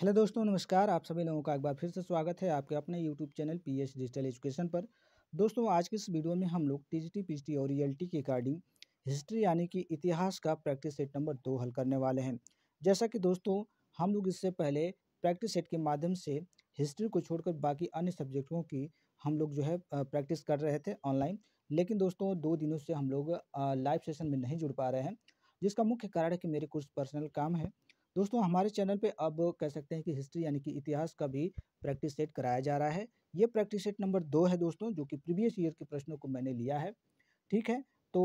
hello दोस्तों नमस्कार आप सभी लोगों का एक बार फिर से स्वागत है आपके अपने YouTube channel S digital education पर दोस्तों आज के इस वीडियो में हम लोग पी जी और टी e के अकॉर्डिंग हिस्ट्री यानी कि इतिहास का प्रैक्टिस सेट नंबर दो हल करने वाले हैं जैसा कि दोस्तों हम लोग इससे पहले प्रैक्टिस सेट के माध्यम से हिस्ट्री को छोड़कर बाकी अन्य सब्जेक्टों की हम लोग जो है प्रैक्टिस कर रहे थे ऑनलाइन लेकिन दोस्तों दो दिनों से हम लोग लाइव सेशन में नहीं जुड़ पा रहे हैं जिसका मुख्य कारण है कि मेरे कुछ पर्सनल काम है दोस्तों हमारे चैनल पे अब कह सकते हैं कि हिस्ट्री यानी कि इतिहास का भी प्रैक्टिस सेट कराया जा रहा है ये प्रैक्टिस सेट नंबर दो है दोस्तों जो कि प्रीवियस ईयर के प्रश्नों को मैंने लिया है ठीक है तो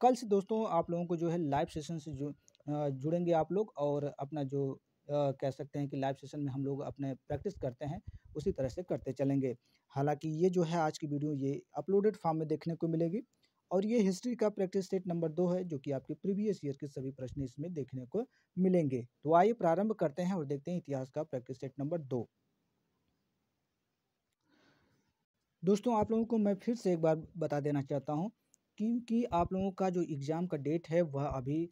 कल से दोस्तों आप लोगों को जो है लाइव सेशन से जु, जुड़ेंगे आप लोग और अपना जो कह सकते हैं कि लाइव सेशन में हम लोग अपने प्रैक्टिस करते हैं उसी तरह से करते चलेंगे हालांकि ये जो है आज की वीडियो ये अपलोडेड फॉर्म में देखने को मिलेगी और ये हिस्ट्री का प्रैक्टिस सेट नंबर दो है जो कि आपके प्रीवियस ईयर के सभी प्रश्न इसमें देखने को मिलेंगे तो आइए प्रारंभ करते हैं और देखते हैं इतिहास का प्रैक्टिस सेट नंबर दो दोस्तों आप लोगों को मैं फिर से एक बार बता देना चाहता हूँ क्योंकि आप लोगों का जो एग्ज़ाम का डेट है वह अभी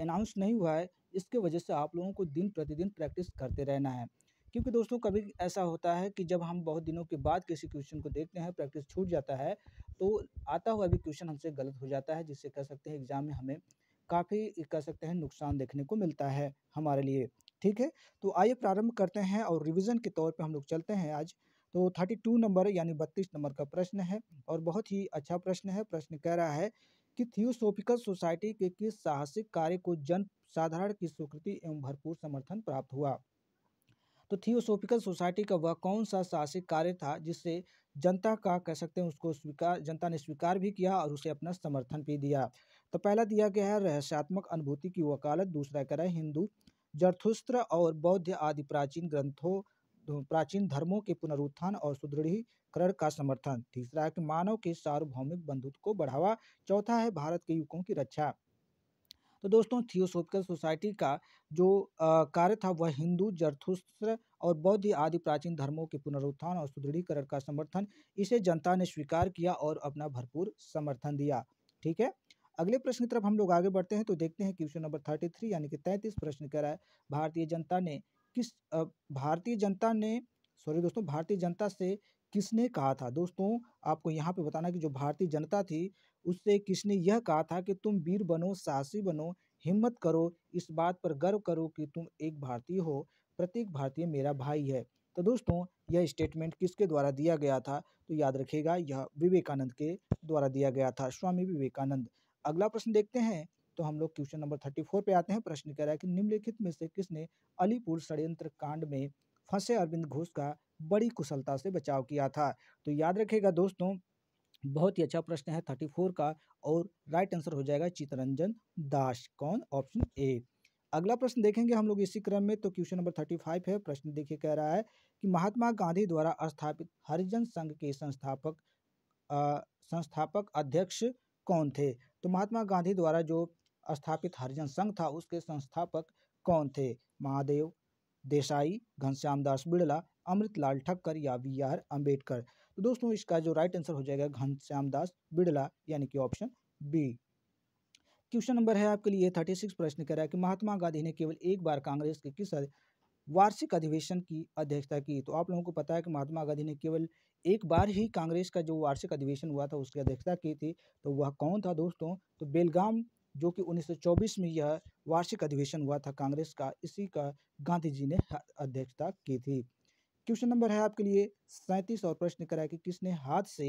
अनाउंस नहीं हुआ है इसके वजह से आप लोगों को दिन प्रतिदिन प्रैक्टिस करते रहना है क्योंकि दोस्तों कभी ऐसा होता है कि जब हम बहुत दिनों के बाद किसी क्वेश्चन को देखते हैं प्रैक्टिस छूट जाता है तो आता हुआ भी क्वेश्चन हमसे गलत हो जाता है जिससे कह सकते हैं एग्ज़ाम में हमें काफ़ी कह सकते हैं नुकसान देखने को मिलता है हमारे लिए ठीक है तो आइए प्रारंभ करते हैं और रिविज़न के तौर पर हम लोग चलते हैं आज तो थर्टी टू नंबर यानी बत्तीस नंबर का प्रश्न है और बहुत ही अच्छा प्रश्न है प्रश्न कह रहा है कि थियोसोफिकल सोसाइटी के किस साहसिक कार्य को जन साधारण की स्वीकृति एवं भरपूर समर्थन प्राप्त हुआ तो थियोसोफिकल सोसाइटी का वह कौन सा साहसिक कार्य था जिससे जनता का कह सकते हैं उसको स्वीकार जनता ने स्वीकार भी किया और उसे अपना समर्थन भी दिया तो पहला दिया गया है रहस्यात्मक अनुभूति की वकालत दूसरा कह रहा है हिंदू जरथुस्त्र और बौद्ध आदि प्राचीन ग्रंथों प्राचीन धर्मों के पुनरुत्थान और सुदृढ़ीकरण का समर्थन तीसरा है कि मानव के सार्वभौमिक बंधुत्व को बढ़ावा चौथा है भारत के युवकों की रक्षा तो दोस्तों थियोसोफिकल सोसाइटी का जो कार्य था वह हिंदू जरथुस्त्र और बौद्ध आदि प्राचीन धर्मों के पुनरुत्थान और सुदृढ़ीकरण का समर्थन इसे जनता ने स्वीकार किया और अपना भरपूर समर्थन दिया ठीक है अगले प्रश्न की तरफ हम लोग आगे बढ़ते हैं तो देखते हैं क्वेश्चन नंबर थर्टी थ्री यानी कि तैंतीस प्रश्न कह रहा है भारतीय जनता ने किस भारतीय जनता ने सॉरी दोस्तों भारतीय जनता से किसने कहा था दोस्तों आपको यहाँ पे बताना कि जो भारतीय जनता थी उससे किसने यह कहा था कि तुम वीर बनो साहसी बनो हिम्मत करो इस बात पर गर्व करो कि तुम एक भारतीय हो प्रत्येक भारतीय मेरा भाई है तो दोस्तों यह स्टेटमेंट किसके द्वारा दिया गया था तो याद रखिएगा यह विवेकानंद के द्वारा दिया गया था स्वामी विवेकानंद अगला प्रश्न देखते हैं तो हम लोग क्वेश्चन नंबर थर्टी फोर पे आते हैं प्रश्न कह रहा है कि निम्नलिखित में से किसने अलीपुर षड्यंत्र कांड में फंसे अरविंद घोष का बड़ी कुशलता से बचाव किया था तो याद रखेगा दोस्तों बहुत ही अच्छा प्रश्न है थर्टी फोर का और राइट आंसर हो जाएगा चितरंजन दास कौन ऑप्शन ए अगला प्रश्न देखेंगे हम लोग इसी क्रम में तो क्वेश्चन नंबर थर्टी फाइव है प्रश्न देखिए कह रहा है कि महात्मा गांधी द्वारा स्थापित हरिजन संघ के संस्थापक आ, संस्थापक अध्यक्ष कौन थे तो महात्मा गांधी द्वारा जो स्थापित हरिजन संघ था उसके संस्थापक कौन थे महादेव देसाई घनश्याम दास बिड़ला अमृतलाल ठक्कर या वी आर अम्बेडकर तो दोस्तों इसका जो राइट आंसर हो जाएगा घनश्याम दास बिड़ला यानी कि ऑप्शन बी क्वेश्चन नंबर है आपके लिए थर्टी सिक्स प्रश्न कह रहा है कि महात्मा गांधी ने केवल एक बार कांग्रेस के किस वार्षिक अधिवेशन की अध्यक्षता की तो आप लोगों को पता है कि महात्मा गांधी ने केवल एक बार ही कांग्रेस का जो वार्षिक अधिवेशन हुआ था उसकी अध्यक्षता की थी तो वह कौन था दोस्तों तो बेलगाम जो कि 1924 में यह वार्षिक अधिवेशन हुआ था कांग्रेस का इसी का गांधी जी ने अध्यक्षता की थी क्वेश्चन नंबर है आपके लिए सैंतीस और प्रश्न करा कि किसने हाथ से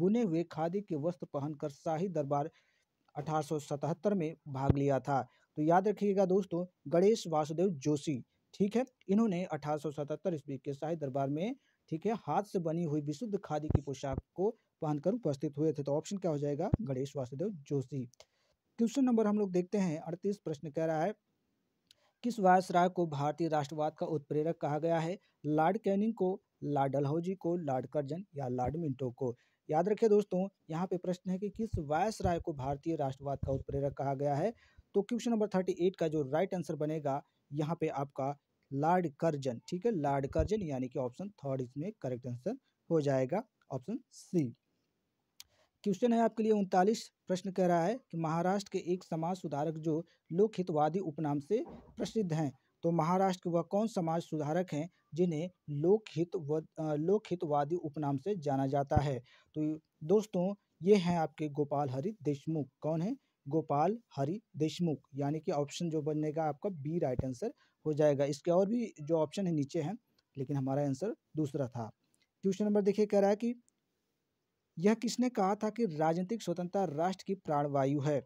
बुने हुए खादी के वस्त्र पहनकर शाही दरबार 1877 में भाग लिया था तो याद रखिएगा दोस्तों गणेश वासुदेव जोशी ठीक है इन्होंने 1877 ईस्वी के शाही दरबार में ठीक है हाथ से बनी हुई विशुद्ध खादी की पोशाक को पहनकर उपस्थित हुए थे तो ऑप्शन क्या हो जाएगा गणेश वासुदेव जोशी क्वेश्चन नंबर हम लोग देखते हैं अड़तीस प्रश्न कह रहा है किस वायसराय को भारतीय राष्ट्रवाद का उत्प्रेरक कहा गया है लॉर्ड कैनिंग को लॉर्ड डलहौजी को लॉर्ड कर्जन या लॉर्ड मिंटो को याद रखे दोस्तों यहाँ पे प्रश्न है कि किस वायसराय को भारतीय राष्ट्रवाद का उत्प्रेरक कहा गया है तो क्वेश्चन नंबर थर्टी एट का जो राइट आंसर बनेगा यहाँ पे आपका लार्ड कर्जन ठीक है लार्ड कर्जन यानी कि ऑप्शन थर्ड इसमें करेक्ट आंसर हो जाएगा ऑप्शन सी क्वेश्चन है आपके लिए उनतालीस प्रश्न कह रहा है कि महाराष्ट्र के एक समाज सुधारक जो लोकहितवादी उपनाम से प्रसिद्ध हैं तो महाराष्ट्र के वह कौन समाज सुधारक हैं जिन्हें लोकहित लोकहितवादी उपनाम से जाना जाता है तो दोस्तों ये हैं आपके गोपाल हरि देशमुख कौन है गोपाल हरि देशमुख यानी कि ऑप्शन जो बनेगा आपका बी राइट आंसर हो जाएगा इसके और भी जो ऑप्शन है नीचे हैं लेकिन हमारा आंसर दूसरा था क्वेश्चन नंबर देखिए कह रहा है कि यह किसने कहा था कि राजनीतिक स्वतंत्रता राष्ट्र की प्राणवायु है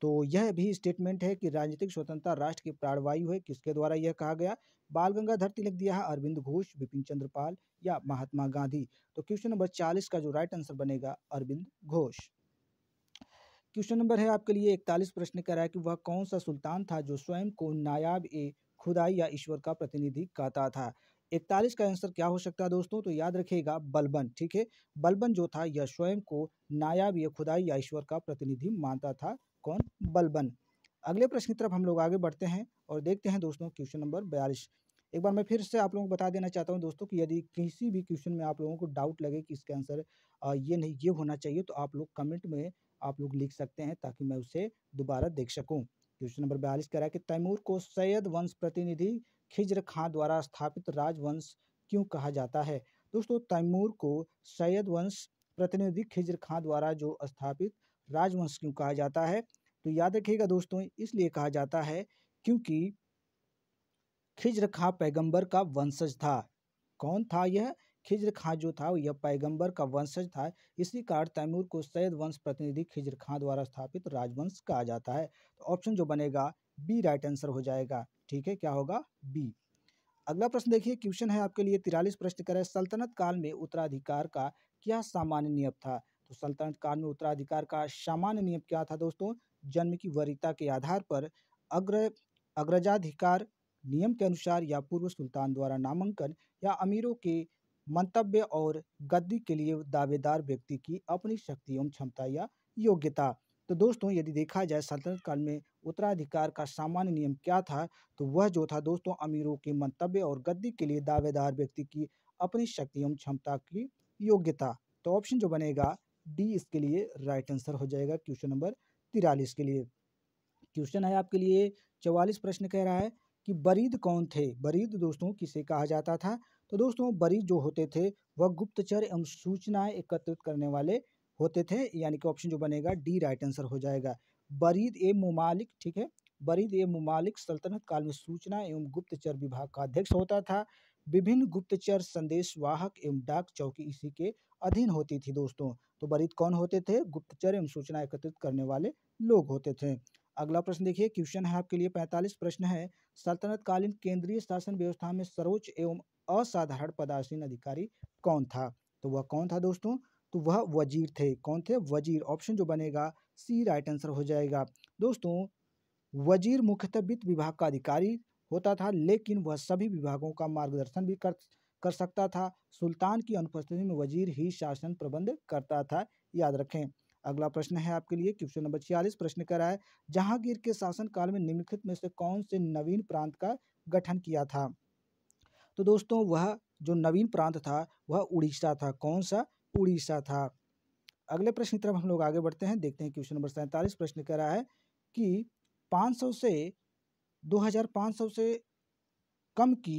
तो यह भी स्टेटमेंट है कि राजनीतिक स्वतंत्रता राष्ट्र की प्राणवायु है किसके द्वारा यह कहा गया बाल गंगाधर तिलक दिया है अरविंद घोष विपिन चंद्रपाल या महात्मा गांधी तो क्वेश्चन नंबर चालीस का जो राइट आंसर बनेगा अरविंद घोष क्वेश्चन नंबर है आपके लिए इकतालीस प्रश्न कह रहा है कि वह कौन सा सुल्तान था जो स्वयं को नायाब ए खुदाई या ईश्वर का प्रतिनिधि कहता था इकतालीस का आंसर क्या हो सकता है दोस्तों तो याद रखिएगा बलबन ठीक है बलबन जो था यह स्वयं को नायाब या खुदाई या ईश्वर का प्रतिनिधि मानता था कौन बलबन अगले प्रश्न की तरफ हम लोग आगे बढ़ते हैं और देखते हैं दोस्तों क्वेश्चन नंबर बयालीस एक बार मैं फिर से आप लोगों को बता देना चाहता हूँ दोस्तों कि यदि किसी भी क्वेश्चन में आप लोगों को डाउट लगे कि इसका आंसर ये नहीं ये होना चाहिए तो आप लोग कमेंट में आप लोग लिख सकते हैं ताकि मैं उसे दोबारा देख सकूँ क्वेश्चन नंबर बयालीस कह रहा है कि तैमूर को सैयद वंश प्रतिनिधि खिज्र खां द्वारा स्थापित राजवंश क्यों कहा जाता है दोस्तों तैमूर को सैयद वंश प्रतिनिधि खिजर खां द्वारा जो स्थापित राजवंश क्यों कहा जाता है तो याद रखिएगा दोस्तों इसलिए कहा जाता है क्योंकि खिज्र खां पैगंबर का वंशज था कौन था यह खिज्र खां जो था यह पैगंबर का वंशज था इसी कारण तैमूर को सैयद वंश प्रतिनिधि खिजर खां द्वारा स्थापित राजवंश कहा जाता है तो ऑप्शन जो बनेगा बी राइट आंसर हो जाएगा ठीक है क्या होगा बी अगला प्रश्न देखिए क्वेश्चन है आपके लिए तिरालीस प्रश्न करें सल्तनत काल में उत्तराधिकार का क्या सामान्य नियम था तो सल्तनत काल में उत्तराधिकार का सामान्य नियम क्या था दोस्तों जन्म की वरिता के आधार पर अग्र अग्रजाधिकार नियम के अनुसार या पूर्व सुल्तान द्वारा नामांकन या अमीरों के मंतव्य और गद्दी के लिए दावेदार व्यक्ति की अपनी शक्ति एवं क्षमता या योग्यता तो दोस्तों यदि देखा जाए सल्तनत काल में उत्तराधिकार का सामान्य नियम क्या था तो वह जो था दोस्तों अमीरों के मंतव्य और गद्दी के लिए दावेदार व्यक्ति की अपनी शक्ति एवं क्षमता की योग्यता तो ऑप्शन जो बनेगा डी इसके लिए राइट आंसर हो जाएगा क्वेश्चन नंबर तिरालीस के लिए क्वेश्चन है आपके लिए चवालीस प्रश्न कह रहा है कि बरीद कौन थे बरीद दोस्तों किसे कहा जाता था तो दोस्तों बरीद जो होते थे वह गुप्तचर एवं सूचनाएं एकत्रित करने वाले होते थे यानी कि ऑप्शन जो बनेगा डी राइट आंसर हो जाएगा बरीद ए ममालिक ठीक है बरीद ए ममालिक सल्तनत काल में सूचना एवं गुप्तचर विभाग का अध्यक्ष होता था विभिन्न गुप्तचर संदेश वाहक एवं डाक चौकी इसी के अधीन होती थी दोस्तों तो बरीद कौन होते थे गुप्तचर एवं सूचना एकत्रित करने वाले लोग होते थे अगला प्रश्न देखिए क्वेश्चन है आपके लिए पैंतालीस प्रश्न है सल्तनतकालीन केंद्रीय शासन व्यवस्था में सर्वोच्च एवं असाधारण पदासीन अधिकारी कौन था तो वह कौन था दोस्तों तो वह वजीर थे कौन थे वजीर ऑप्शन जो बनेगा सी राइट आंसर हो जाएगा दोस्तों वजीर मुख्यतः वित्त विभाग का अधिकारी होता था लेकिन वह सभी विभागों का मार्गदर्शन भी कर कर सकता था सुल्तान की अनुपस्थिति में वजीर ही शासन प्रबंध करता था याद रखें अगला प्रश्न है आपके लिए क्वेश्चन नंबर छियालीस प्रश्न कर रहा है जहांगीर के शासनकाल में निम्नलिखित में से कौन से नवीन प्रांत का गठन किया था तो दोस्तों वह जो नवीन प्रांत था वह उड़ीसा था कौन सा उड़ीसा था अगले प्रश्न की तरफ हम लोग आगे बढ़ते हैं देखते हैं क्वेश्चन नंबर सैंतालीस प्रश्न कह रहा है कि 500 से 2500 से कम की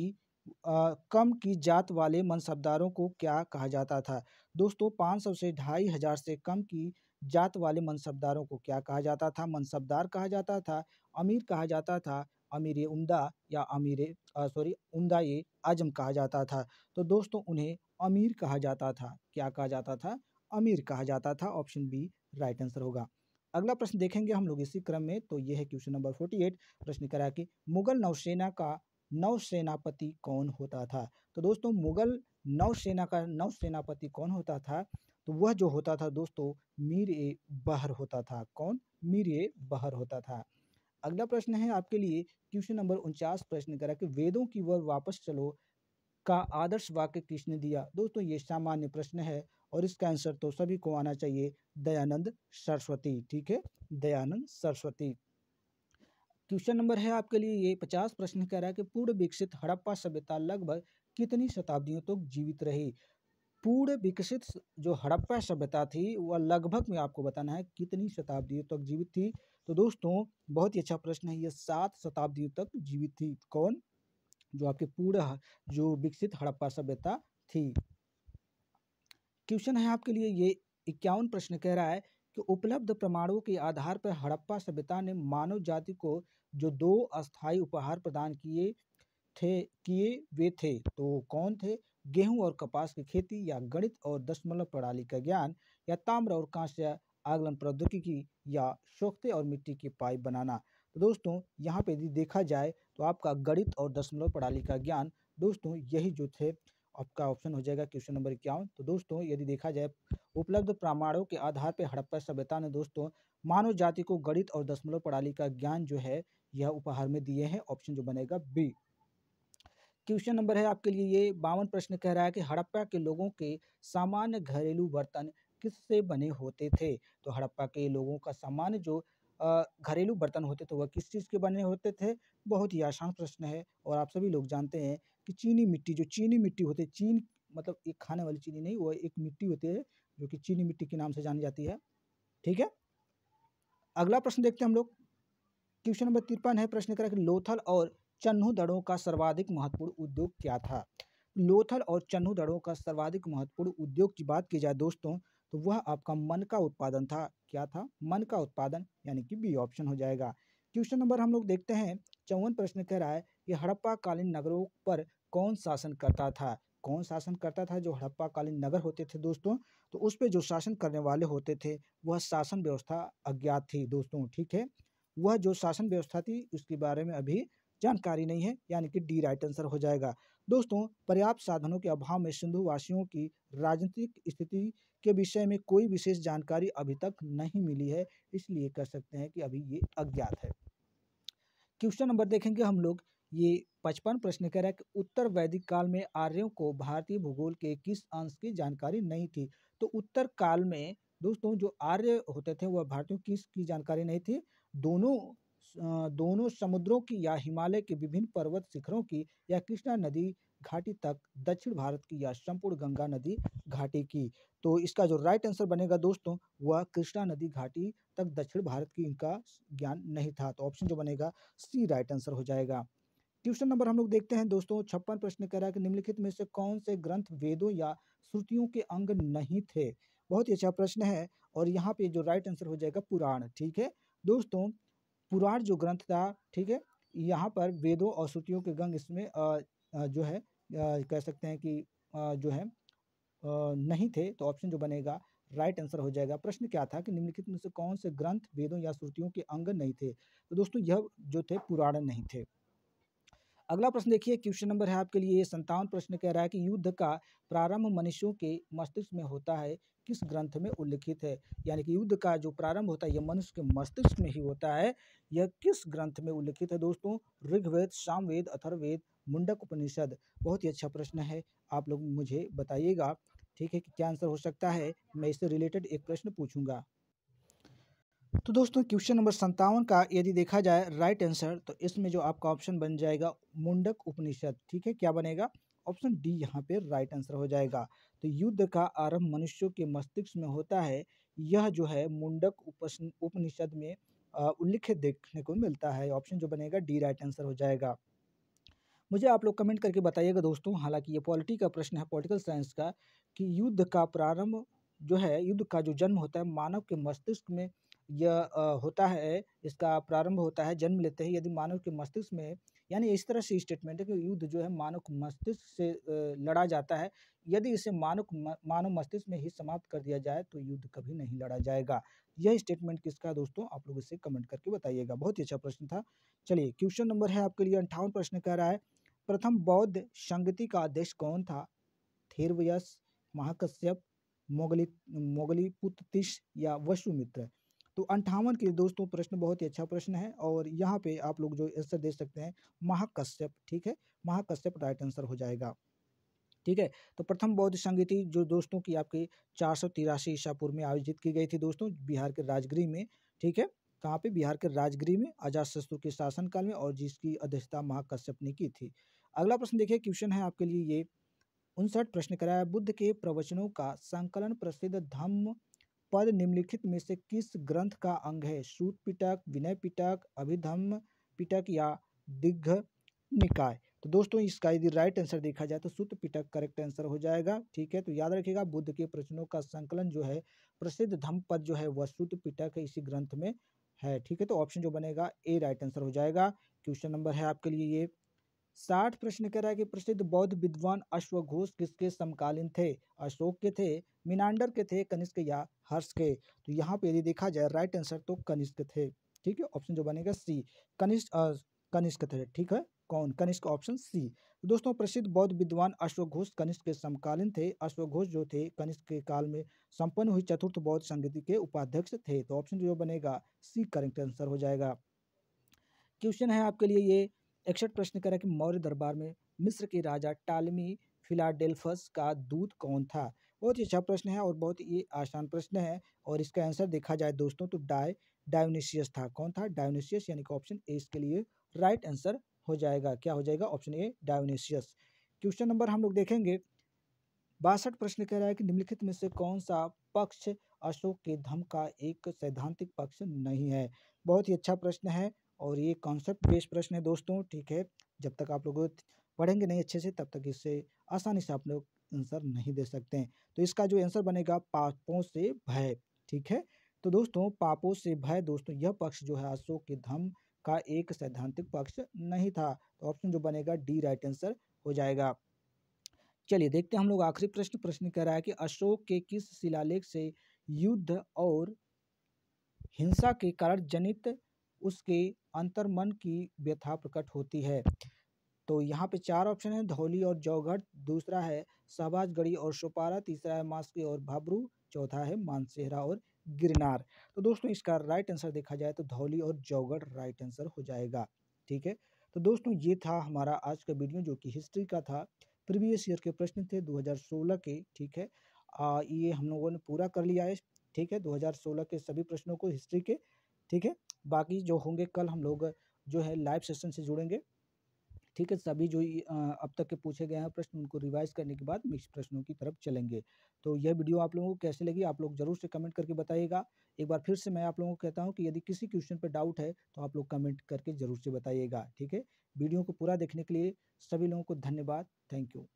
आ, कम की जात वाले मनसबदारों को क्या कहा जाता था दोस्तों 500 से ढाई हजार से कम की जात वाले मनसबदारों को क्या कहा जाता था मनसबदार कहा जाता था अमीर कहा जाता था अमीर उमदा या अमीर सॉरी उमदा ये आजम कहा जाता था तो दोस्तों उन्हें अमीर कहा जाता था क्या कहा जाता था अमीर कहा जाता था ऑप्शन बी राइट आंसर होगा अगला प्रश्न देखेंगे हम लोग इसी क्रम में तो ये है क्वेश्चन नंबर फोर्टी एट प्रश्न करा कि मुगल नौसेना का नौसेनापति कौन होता था तो दोस्तों मुगल नौसेना का नौसेनापति कौन होता था तो वह जो होता था दोस्तों मीर ए बहर होता था कौन मीर ए बहर होता था अगला प्रश्न है आपके लिए क्वेश्चन नंबर उनचास प्रश्न करा कि वेदों की ओर वापस चलो का आदर्श वाक्य किसने दिया दोस्तों ये सामान्य प्रश्न है और इसका आंसर तो सभी को आना चाहिए दयानंद सरस्वती ठीक है दयानंद सरस्वती क्वेश्चन नंबर है आपके लिए ये पचास प्रश्न कह रहा है कि पूर्ण विकसित हड़प्पा सभ्यता लगभग कितनी शताब्दियों तक तो जीवित रही पूर्ण विकसित जो हड़प्पा सभ्यता थी वह लगभग में आपको बताना है कितनी शताब्दियों तक जीवित थी तो दोस्तों बहुत ही अच्छा प्रश्न है ये सात शताब्दियों तक जीवित थी कौन जो आपके पूरा जो विकसित हड़प्पा सभ्यता थी क्वेश्चन है आपके लिए ये इक्यावन प्रश्न कह रहा है कि उपलब्ध प्रमाणों के आधार पर हड़प्पा सभ्यता ने मानव जाति को जो दो अस्थायी उपहार प्रदान किए थे किए वे थे तो कौन थे गेहूं और कपास की खेती या गणित और दशमलव प्रणाली का ज्ञान या ताम्र और कांस्य आगलन प्रौद्योगिकी या सोखते और मिट्टी के पाइप बनाना तो दोस्तों यहाँ पे यदि देखा जाए तो आपका गणित और दशमलव प्रणाली का ज्ञान दोस्तों यही जो थे आपका ऑप्शन हो जाएगा क्वेश्चन नंबर इक्यावन तो दोस्तों यदि देखा जाए उपलब्ध प्रमाणों के आधार पर हड़प्पा सभ्यता ने दोस्तों मानव जाति को गणित और दशमलव प्रणाली का ज्ञान जो है यह उपहार में दिए हैं ऑप्शन जो बनेगा बी क्वेश्चन नंबर है आपके लिए ये बावन प्रश्न कह रहा है कि हड़प्पा के लोगों के सामान्य घरेलू बर्तन किससे बने होते थे तो हड़प्पा के लोगों का सामान्य जो घरेलू बर्तन होते थे तो वह किस चीज़ के बने होते थे बहुत ही आसान प्रश्न है और आप सभी लोग जानते हैं कि चीनी मिट्टी जो चीनी मिट्टी होती है चीन मतलब एक खाने वाली चीनी नहीं वह एक मिट्टी होती है जो कि चीनी मिट्टी के नाम से जानी जाती है ठीक है अगला प्रश्न देखते हैं हम लोग क्वेश्चन नंबर तिरपन है प्रश्न करा कि लोथल और चन्हू दड़ों का सर्वाधिक महत्वपूर्ण उद्योग क्या था लोथल और चन्हू दड़ों का सर्वाधिक महत्वपूर्ण उद्योग की बात की जाए दोस्तों तो वह आपका मन का उत्पादन था क्या था मन का उत्पादन यानी कि बी ऑप्शन हो जाएगा क्वेश्चन नंबर हम लोग देखते हैं चौवन प्रश्न कह रहा है कि हड़प्पा कालीन नगरों पर कौन शासन करता था कौन शासन करता था जो हड़प्पा कालीन नगर होते थे दोस्तों तो उस पर जो शासन करने वाले होते थे वह शासन व्यवस्था अज्ञात थी दोस्तों ठीक है वह जो शासन व्यवस्था थी उसके बारे में अभी जानकारी नहीं है यानी कि डी राइट आंसर हो जाएगा दोस्तों पर्याप्त साधनों के अभाव में सिंधु वासियों की राजनीतिक स्थिति के विषय में कोई विशेष जानकारी अभी तक नहीं मिली है इसलिए कह सकते हैं कि अभी ये अज्ञात है क्वेश्चन नंबर देखेंगे हम लोग ये पचपन प्रश्न कह रहा है कि उत्तर वैदिक काल में आर्यों को भारतीय भूगोल के किस अंश की जानकारी नहीं थी तो उत्तर काल में दोस्तों जो आर्य होते थे वह भारतीयों किस की जानकारी नहीं थी दोनों दोनों समुद्रों की या हिमालय के विभिन्न पर्वत शिखरों की या कृष्णा नदी घाटी तक दक्षिण भारत की या संपूर्ण गंगा नदी घाटी की तो इसका जो राइट आंसर बनेगा दोस्तों वह कृष्णा नदी घाटी तक दक्षिण भारत की इनका ज्ञान नहीं था तो ऑप्शन जो बनेगा सी राइट आंसर हो जाएगा क्वेश्चन नंबर हम लोग देखते हैं दोस्तों छप्पन प्रश्न कह रहा है कि निम्नलिखित में से कौन से ग्रंथ वेदों या श्रुतियों के अंग नहीं थे बहुत ही अच्छा प्रश्न है और यहाँ पे जो राइट आंसर हो जाएगा पुराण ठीक है दोस्तों पुराण जो ग्रंथ था ठीक है यहाँ पर वेदों और श्रुतियों के गंग इसमें जो है कह सकते हैं कि जो है नहीं थे तो ऑप्शन जो बनेगा राइट आंसर हो जाएगा प्रश्न क्या था कि निम्नलिखित में से कौन से ग्रंथ वेदों या श्रुतियों के अंग नहीं थे तो दोस्तों यह जो थे पुराण नहीं थे अगला प्रश्न देखिए क्वेश्चन नंबर है आपके लिए संतावन प्रश्न कह रहा है कि युद्ध का प्रारंभ मनुष्यों के मस्तिष्क में होता है किस ग्रंथ में उल्लिखित है यानी कि युद्ध का जो प्रारंभ होता है यह मनुष्य के मस्तिष्क में ही होता है यह किस ग्रंथ में उल्लिखित है दोस्तों ऋग्वेद सामवेद अथर्वेद मुंडक उपनिषद बहुत ही अच्छा प्रश्न है आप लोग मुझे बताइएगा ठीक है कि क्या आंसर हो सकता है मैं इससे रिलेटेड एक प्रश्न पूछूंगा तो दोस्तों क्वेश्चन नंबर संतावन का यदि देखा जाए राइट आंसर तो इसमें जो आपका ऑप्शन बन जाएगा मुंडक उपनिषद ठीक है क्या बनेगा ऑप्शन डी यहाँ पे राइट आंसर हो जाएगा तो युद्ध का आरंभ मनुष्यों के मस्तिष्क में होता है यह जो है मुंडक उपनिषद में उल्लिखित देखने को मिलता है ऑप्शन जो बनेगा डी राइट आंसर हो जाएगा मुझे आप लोग कमेंट करके बताइएगा दोस्तों हालांकि ये पॉलिटी का प्रश्न है पॉलिटिकल साइंस का कि युद्ध का प्रारंभ जो है युद्ध का जो जन्म होता है मानव के मस्तिष्क में यह होता है इसका प्रारंभ होता है जन्म लेते हैं यदि मानव के मस्तिष्क में यानी इस तरह से स्टेटमेंट है कि युद्ध जो है मानव मस्तिष्क से लड़ा जाता है यदि इसे मानव मानव मस्तिष्क में ही समाप्त कर दिया जाए तो युद्ध कभी नहीं लड़ा जाएगा यह स्टेटमेंट किसका है दोस्तों आप लोग इसे कमेंट करके बताइएगा बहुत ही अच्छा प्रश्न था चलिए क्वेश्चन नंबर है आपके लिए अंठावन प्रश्न कह रहा है प्रथम बौद्ध संगति का अध्यक्ष कौन था थेरवयस महाकश्यप मोगली पुत्र या वसुमित्र तो अंठावन के दोस्तों प्रश्न बहुत ही अच्छा प्रश्न है और यहाँ पे आप लोग जो आंसर दे सकते हैं महाकश्यप ठीक है महाकश्यप राइट आंसर हो जाएगा ठीक है तो प्रथम बौद्ध संगीति जो दोस्तों की आपके चार सौ तिरासी ईशापुर में आयोजित की गई थी दोस्तों बिहार के राजगृह में ठीक है कहाँ पे बिहार के राजगृह में अजात शत्रु के शासनकाल में और जिसकी अध्यक्षता महाकश्यप ने की थी अगला प्रश्न देखिए क्वेश्चन है आपके लिए ये उनसठ प्रश्न कराया बुद्ध के प्रवचनों का संकलन प्रसिद्ध धम्म पद निम्नलिखित में से किस ग्रंथ का अंग है सूत पिटक विनय पिटक अभिधम पिटक या दिग्घ निकाय तो दोस्तों इसका यदि राइट आंसर देखा जाए तो सूत पिटक करेक्ट आंसर हो जाएगा ठीक है तो याद रखिएगा बुद्ध के प्रश्नों का संकलन जो है प्रसिद्ध धम पद जो है वह सूत पिटक इसी ग्रंथ में है ठीक है तो ऑप्शन जो बनेगा ए राइट आंसर हो जाएगा क्वेश्चन नंबर है आपके लिए ये साठ प्रश्न कह रहा है कि प्रसिद्ध बौद्ध विद्वान अश्वघोष किसके समकालीन थे अशोक के थे मीनांडर के थे कनिष्क या हर्ष के तो यहाँ पे यदि देखा जाए राइट आंसर तो कनिष्क थे ठीक है ऑप्शन जो बनेगा सी कनिष्ठ कनिष्क थे ठीक है कौन कनिष्क ऑप्शन सी तो दोस्तों प्रसिद्ध बौद्ध विद्वान अश्वघोष कनिष्क के समकालीन थे अश्वघोष जो थे कनिष्क के काल में संपन्न हुई चतुर्थ बौद्ध संगति के उपाध्यक्ष थे तो ऑप्शन जो बनेगा सी करेक्ट आंसर हो जाएगा क्वेश्चन है आपके लिए ये इकसठ प्रश्न करें कि मौर्य दरबार में मिस्र के राजा टालमी फिलाडेल्फस का दूत कौन था बहुत ही अच्छा प्रश्न है और बहुत ही आसान प्रश्न है और इसका आंसर देखा जाए दोस्तों तो डाय डायोनिशियस था कौन था डायोनिशियस यानी कि ऑप्शन ए इसके लिए राइट आंसर हो जाएगा क्या हो जाएगा option A Dionysius question number हम लोग देखेंगे बासठ प्रश्न कह रहा है कि निम्नलिखित में से कौन सा पक्ष अशोक के धम का एक सैद्धांतिक पक्ष नहीं है बहुत ही अच्छा प्रश्न है और ये कॉन्सेप्ट बेस्ड प्रश्न है दोस्तों ठीक है जब तक आप लोग पढ़ेंगे नहीं अच्छे से तब तक इससे आसानी से आप लोग आंसर नहीं दे सकते हैं तो इसका जो आंसर बनेगा पापों से भय ठीक है तो दोस्तों पापों से भय दोस्तों यह पक्ष जो है अशोक के धर्म का एक सैद्धांतिक पक्ष नहीं था तो ऑप्शन जो बनेगा डी राइट आंसर हो जाएगा चलिए देखते हैं हम लोग आखिरी प्रश्न प्रश्न कह रहा है कि अशोक के किस शिलालेख से युद्ध और हिंसा के कारण जनित उसके अंतर्मन की व्यथा प्रकट होती है तो यहाँ पे चार ऑप्शन है धौली और जौगढ़ दूसरा है शहबाजगढ़ी और सोपारा तीसरा है मास्की और भाबरू चौथा है मानसेहरा और गिरनार तो दोस्तों इसका राइट आंसर देखा जाए तो धौली और जौगढ़ राइट आंसर हो जाएगा ठीक है तो दोस्तों ये था हमारा आज का वीडियो जो कि हिस्ट्री का था प्रीवियस ईयर के प्रश्न थे 2016 के ठीक है आ, ये हम लोगों ने पूरा कर लिया है ठीक है 2016 के सभी प्रश्नों को हिस्ट्री के ठीक है बाकी जो होंगे कल हम लोग जो है लाइव सेशन से जुड़ेंगे ठीक है सभी जो अब तक के पूछे गए हैं प्रश्न उनको रिवाइज करने के बाद मिक्स प्रश्नों की तरफ चलेंगे तो यह वीडियो आप लोगों को कैसे लगी आप लोग जरूर से कमेंट करके बताइएगा एक बार फिर से मैं आप लोगों को कहता हूँ कि यदि किसी क्वेश्चन पर डाउट है तो आप लोग कमेंट करके जरूर से बताइएगा ठीक है वीडियो को पूरा देखने के लिए सभी लोगों को धन्यवाद थैंक यू